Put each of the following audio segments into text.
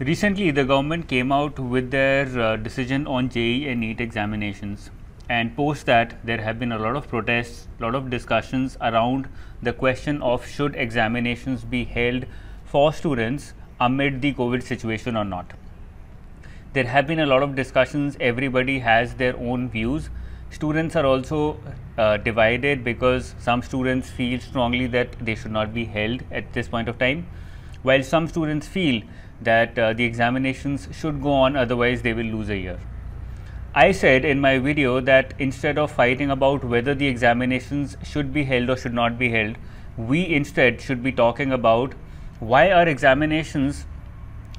Recently, the government came out with their uh, decision on JE and NEET examinations. And post that, there have been a lot of protests, a lot of discussions around the question of should examinations be held for students amid the COVID situation or not. There have been a lot of discussions, everybody has their own views. Students are also uh, divided because some students feel strongly that they should not be held at this point of time while some students feel that uh, the examinations should go on otherwise they will lose a year. I said in my video that instead of fighting about whether the examinations should be held or should not be held, we instead should be talking about why are examinations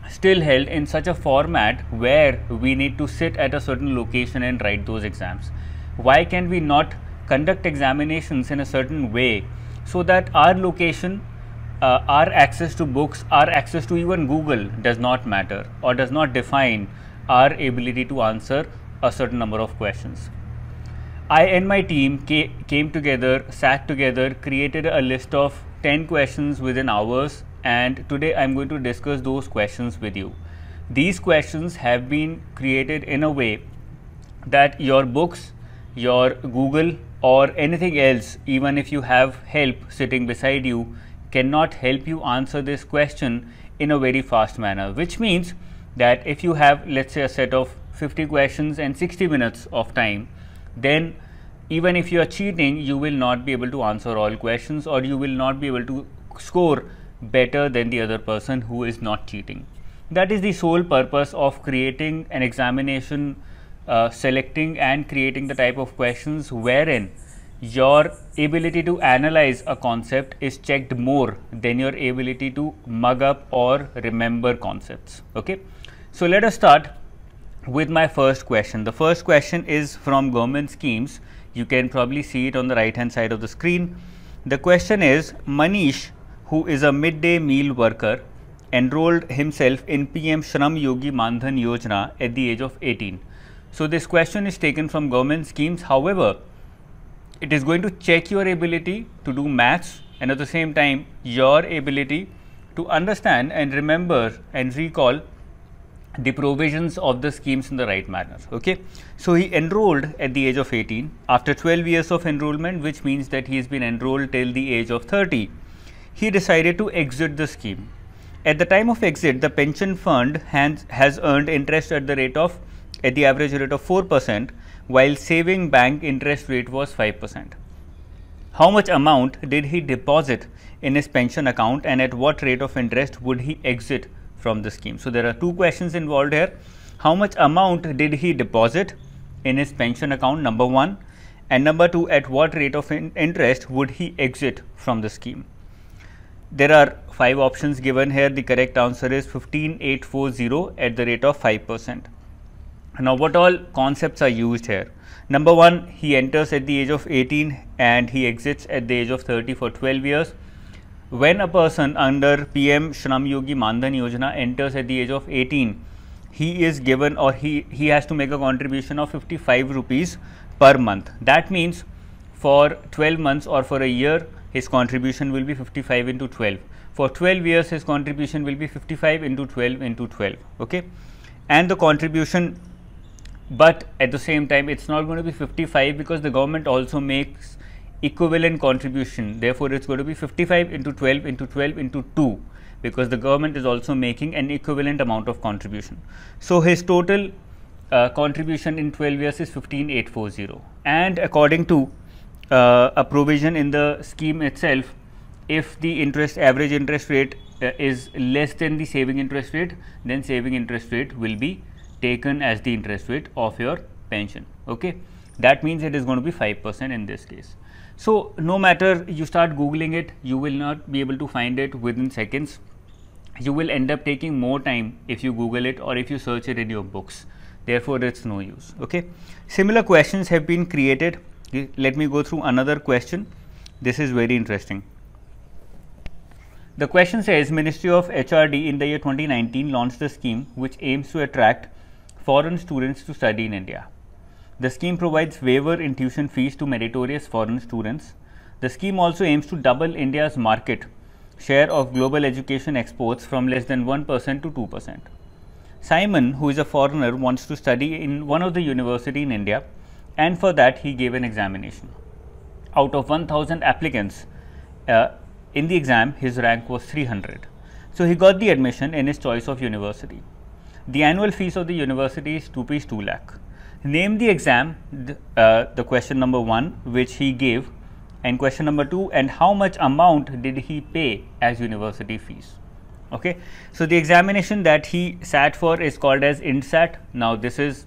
still held in such a format where we need to sit at a certain location and write those exams. Why can we not conduct examinations in a certain way so that our location uh, our access to books, our access to even Google does not matter or does not define our ability to answer a certain number of questions. I and my team ca came together, sat together, created a list of 10 questions within hours and today I am going to discuss those questions with you. These questions have been created in a way that your books, your Google or anything else, even if you have help sitting beside you, cannot help you answer this question in a very fast manner, which means that if you have let's say a set of 50 questions and 60 minutes of time, then even if you are cheating, you will not be able to answer all questions or you will not be able to score better than the other person who is not cheating. That is the sole purpose of creating an examination, uh, selecting and creating the type of questions wherein your ability to analyze a concept is checked more than your ability to mug up or remember concepts. Okay. So, let us start with my first question. The first question is from government schemes. You can probably see it on the right hand side of the screen. The question is Manish, who is a midday meal worker, enrolled himself in PM Shram Yogi Mandhan Yojana at the age of 18. So, this question is taken from government schemes. However, it is going to check your ability to do maths and at the same time your ability to understand and remember and recall the provisions of the schemes in the right manner. Okay? So, he enrolled at the age of 18 after 12 years of enrollment which means that he has been enrolled till the age of 30. He decided to exit the scheme. At the time of exit the pension fund has, has earned interest at the rate of at the average rate of 4 percent while saving bank interest rate was 5%. How much amount did he deposit in his pension account and at what rate of interest would he exit from the scheme? So, there are two questions involved here. How much amount did he deposit in his pension account, number one, and number two, at what rate of in interest would he exit from the scheme? There are five options given here. The correct answer is 15840 at the rate of 5 percent. Now, what all concepts are used here? Number one, he enters at the age of 18 and he exits at the age of 30 for 12 years. When a person under PM Shram Yogi Mandan Yojana enters at the age of 18, he is given or he, he has to make a contribution of 55 rupees per month. That means for 12 months or for a year, his contribution will be 55 into 12. For 12 years, his contribution will be 55 into 12 into 12. Okay, And the contribution but at the same time it's not going to be 55 because the government also makes equivalent contribution therefore it's going to be 55 into 12 into 12 into 2 because the government is also making an equivalent amount of contribution so his total uh, contribution in 12 years is 15840 and according to uh, a provision in the scheme itself if the interest average interest rate uh, is less than the saving interest rate then saving interest rate will be taken as the interest rate of your pension. Okay, That means it is going to be 5 percent in this case. So, no matter you start googling it, you will not be able to find it within seconds. You will end up taking more time if you google it or if you search it in your books. Therefore, it's no use. Okay. Similar questions have been created. Let me go through another question. This is very interesting. The question says Ministry of HRD in the year 2019 launched a scheme which aims to attract foreign students to study in India. The scheme provides waiver in tuition fees to meritorious foreign students. The scheme also aims to double India's market share of global education exports from less than 1% to 2%. Simon, who is a foreigner, wants to study in one of the university in India and for that he gave an examination. Out of 1000 applicants uh, in the exam, his rank was 300. So he got the admission in his choice of university. The annual fees of the university is 2 rupees 2 lakh. Name the exam, the, uh, the question number 1 which he gave and question number 2 and how much amount did he pay as university fees. Okay. So, the examination that he sat for is called as INSAT. Now, this is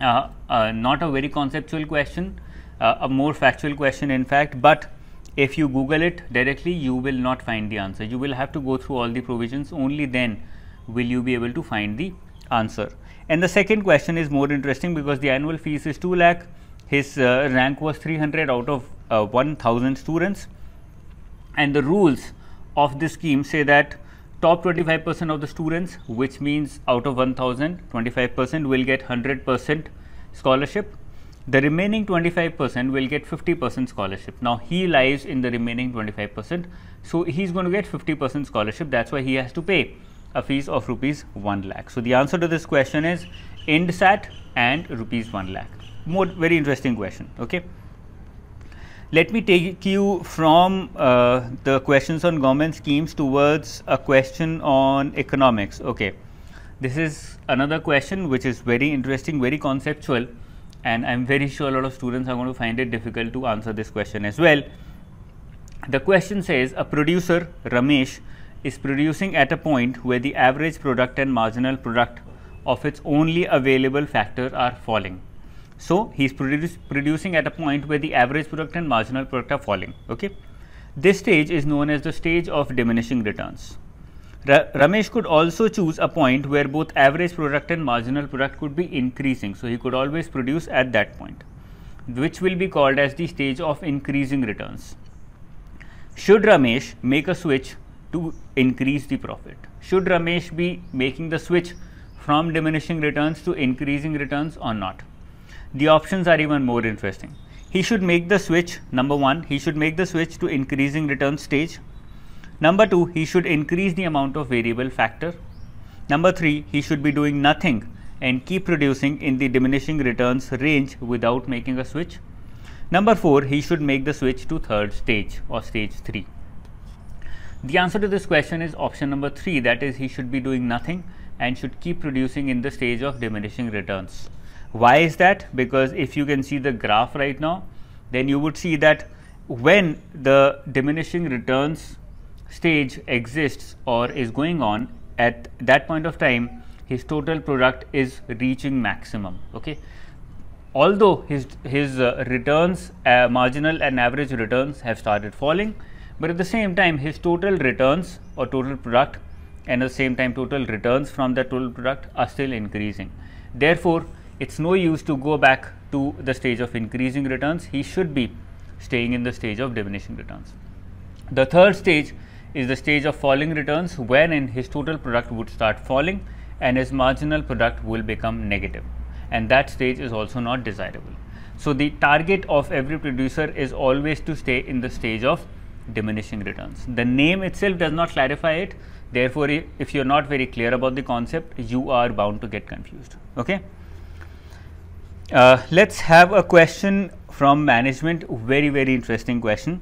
uh, uh, not a very conceptual question, uh, a more factual question in fact, but if you google it directly you will not find the answer you will have to go through all the provisions only then will you be able to find the answer. And the second question is more interesting because the annual fees is 2 lakh, his uh, rank was 300 out of uh, 1000 students and the rules of this scheme say that top 25 percent of the students which means out of 1000 25 percent will get 100 percent scholarship the remaining 25 percent will get 50 percent scholarship now he lies in the remaining 25 percent so he's going to get 50 percent scholarship that's why he has to pay a fees of rupees 1 lakh. So, the answer to this question is IndSat and rupees 1 lakh. More very interesting question. Okay. Let me take you from uh, the questions on government schemes towards a question on economics. Okay. This is another question which is very interesting, very conceptual and I am very sure a lot of students are going to find it difficult to answer this question as well. The question says a producer Ramesh is producing at a point where the average product and marginal product of its only available factor are falling. So, he is produce, producing at a point where the average product and marginal product are falling. Okay? This stage is known as the stage of diminishing returns. Ra Ramesh could also choose a point where both average product and marginal product could be increasing. So, he could always produce at that point, which will be called as the stage of increasing returns. Should Ramesh make a switch to increase the profit. Should Ramesh be making the switch from diminishing returns to increasing returns or not? The options are even more interesting. He should make the switch, number one, he should make the switch to increasing return stage. Number two, he should increase the amount of variable factor. Number three, he should be doing nothing and keep producing in the diminishing returns range without making a switch. Number 4, he should make the switch to third stage or stage 3. The answer to this question is option number 3 that is he should be doing nothing and should keep producing in the stage of diminishing returns. Why is that? Because if you can see the graph right now then you would see that when the diminishing returns stage exists or is going on at that point of time his total product is reaching maximum okay although his his uh, returns uh, marginal and average returns have started falling but at the same time his total returns or total product and at the same time total returns from the total product are still increasing. Therefore, it's no use to go back to the stage of increasing returns, he should be staying in the stage of diminishing returns. The third stage is the stage of falling returns in his total product would start falling and his marginal product will become negative and that stage is also not desirable. So, the target of every producer is always to stay in the stage of diminishing returns. The name itself does not clarify it. Therefore, if you're not very clear about the concept, you are bound to get confused. Okay. Uh, let's have a question from management. Very, very interesting question.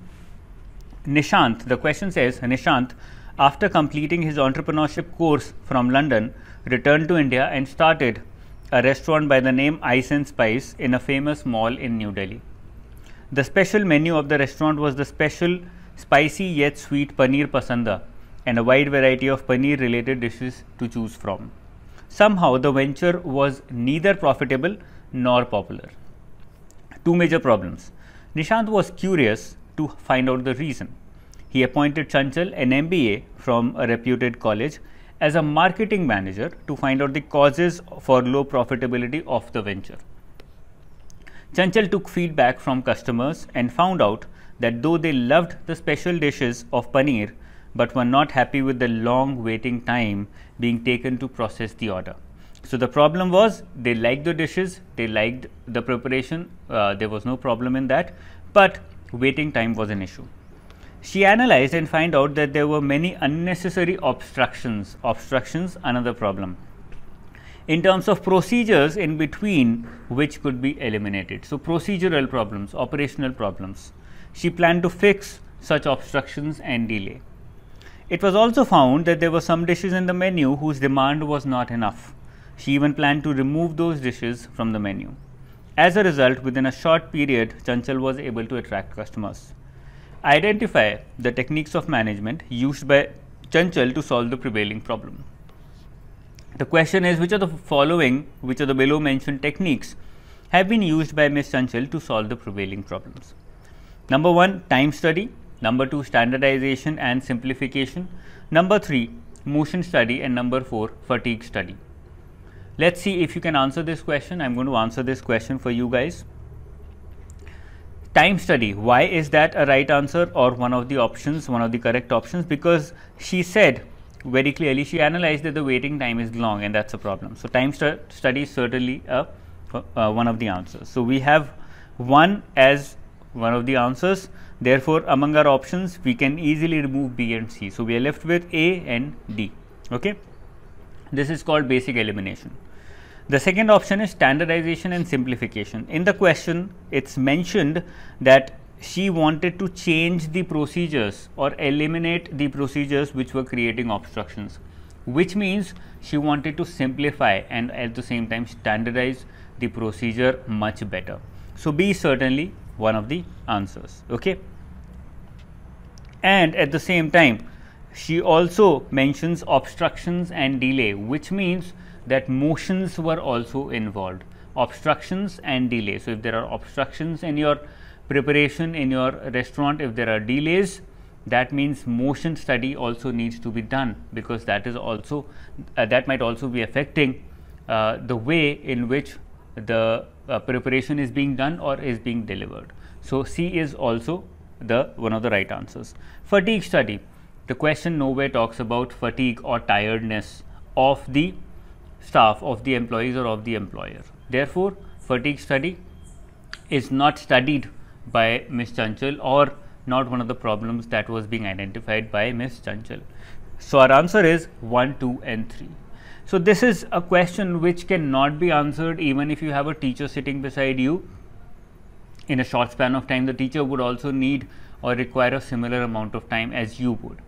Nishant, the question says, Nishant, after completing his entrepreneurship course from London, returned to India and started a restaurant by the name Ice and Spice in a famous mall in New Delhi. The special menu of the restaurant was the special spicy yet sweet paneer pasanda and a wide variety of paneer related dishes to choose from. Somehow the venture was neither profitable nor popular. Two major problems. Nishant was curious to find out the reason. He appointed Chanchal, an MBA from a reputed college, as a marketing manager to find out the causes for low profitability of the venture. Chanchal took feedback from customers and found out that though they loved the special dishes of paneer, but were not happy with the long waiting time being taken to process the order. So the problem was they liked the dishes, they liked the preparation, uh, there was no problem in that, but waiting time was an issue. She analyzed and found out that there were many unnecessary obstructions, obstructions another problem, in terms of procedures in between which could be eliminated. So procedural problems, operational problems. She planned to fix such obstructions and delay. It was also found that there were some dishes in the menu whose demand was not enough. She even planned to remove those dishes from the menu. As a result, within a short period, Chanchal was able to attract customers. Identify the techniques of management used by Chanchal to solve the prevailing problem. The question is which of the following, which of the below mentioned techniques have been used by Ms. Chanchal to solve the prevailing problems. Number 1 time study, number 2 standardization and simplification, number 3 motion study and number 4 fatigue study. Let's see if you can answer this question. I am going to answer this question for you guys. Time study, why is that a right answer or one of the options, one of the correct options? Because she said very clearly, she analyzed that the waiting time is long and that is a problem. So, time stu study is certainly a, uh, one of the answers. So, we have one as one of the answers. Therefore, among our options, we can easily remove B and C. So, we are left with A and D. Okay? This is called basic elimination. The second option is standardization and simplification. In the question, it is mentioned that she wanted to change the procedures or eliminate the procedures which were creating obstructions, which means she wanted to simplify and at the same time standardize the procedure much better. So, B certainly one of the answers. Okay? And at the same time, she also mentions obstructions and delay, which means that motions were also involved. Obstructions and delay. So, if there are obstructions in your preparation in your restaurant, if there are delays, that means motion study also needs to be done because that is also uh, that might also be affecting uh, the way in which the uh, preparation is being done or is being delivered. So, C is also the one of the right answers. Fatigue study. The question nowhere talks about fatigue or tiredness of the staff, of the employees or of the employer. Therefore, fatigue study is not studied by Ms. Chanchal or not one of the problems that was being identified by Ms. Chanchal. So, our answer is 1, 2 and 3. So, this is a question which cannot be answered even if you have a teacher sitting beside you. In a short span of time, the teacher would also need or require a similar amount of time as you would.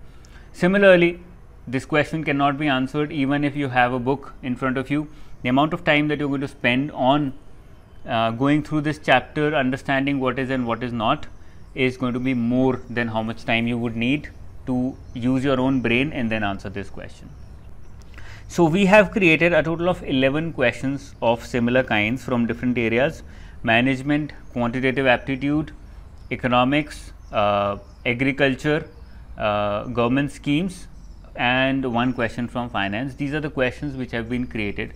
Similarly, this question cannot be answered even if you have a book in front of you. The amount of time that you are going to spend on uh, going through this chapter, understanding what is and what is not, is going to be more than how much time you would need to use your own brain and then answer this question. So, we have created a total of 11 questions of similar kinds from different areas management, quantitative aptitude, economics, uh, agriculture, uh, government schemes and one question from finance. These are the questions which have been created.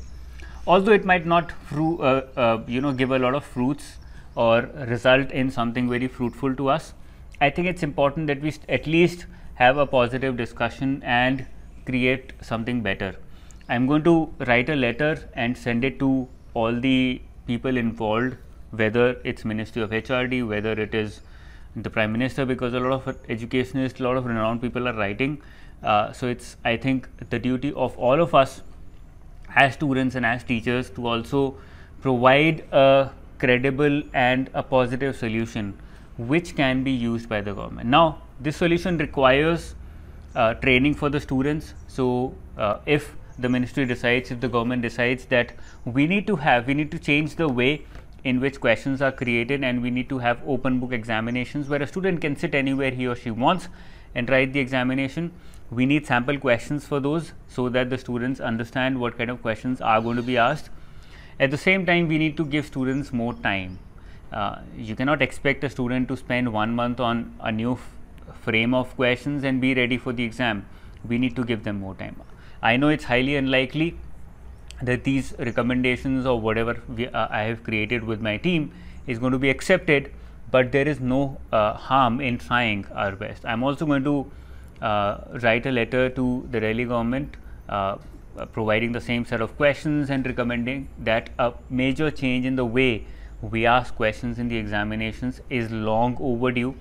Although it might not uh, uh, you know give a lot of fruits or result in something very fruitful to us, I think it's important that we at least have a positive discussion and create something better. I am going to write a letter and send it to all the people involved, whether it's Ministry of HRD, whether it is the Prime Minister, because a lot of educationists, a lot of renowned people are writing. Uh, so it's I think the duty of all of us as students and as teachers to also provide a credible and a positive solution which can be used by the government. Now, this solution requires uh, training for the students. So, uh, if the ministry decides, if the government decides that we need to have, we need to change the way in which questions are created and we need to have open book examinations where a student can sit anywhere he or she wants and write the examination. We need sample questions for those so that the students understand what kind of questions are going to be asked. At the same time, we need to give students more time. Uh, you cannot expect a student to spend one month on a new frame of questions and be ready for the exam. We need to give them more time. I know it's highly unlikely that these recommendations or whatever we, uh, I have created with my team is going to be accepted, but there is no uh, harm in trying our best. I'm also going to uh, write a letter to the Delhi government uh, uh, providing the same set of questions and recommending that a major change in the way we ask questions in the examinations is long overdue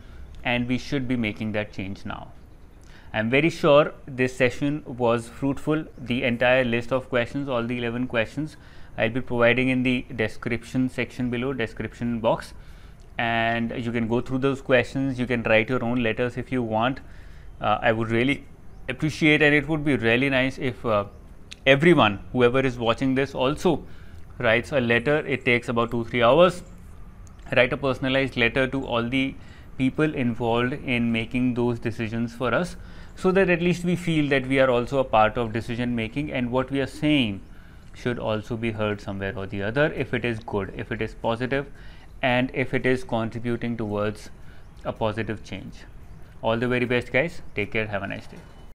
and we should be making that change now. I am very sure this session was fruitful. The entire list of questions, all the 11 questions, I will be providing in the description section below, description box. And you can go through those questions. You can write your own letters if you want. Uh, I would really appreciate and it would be really nice if uh, everyone, whoever is watching this also writes a letter. It takes about 2-3 hours. Write a personalized letter to all the people involved in making those decisions for us so that at least we feel that we are also a part of decision making and what we are saying should also be heard somewhere or the other if it is good, if it is positive and if it is contributing towards a positive change. All the very best guys. Take care. Have a nice day.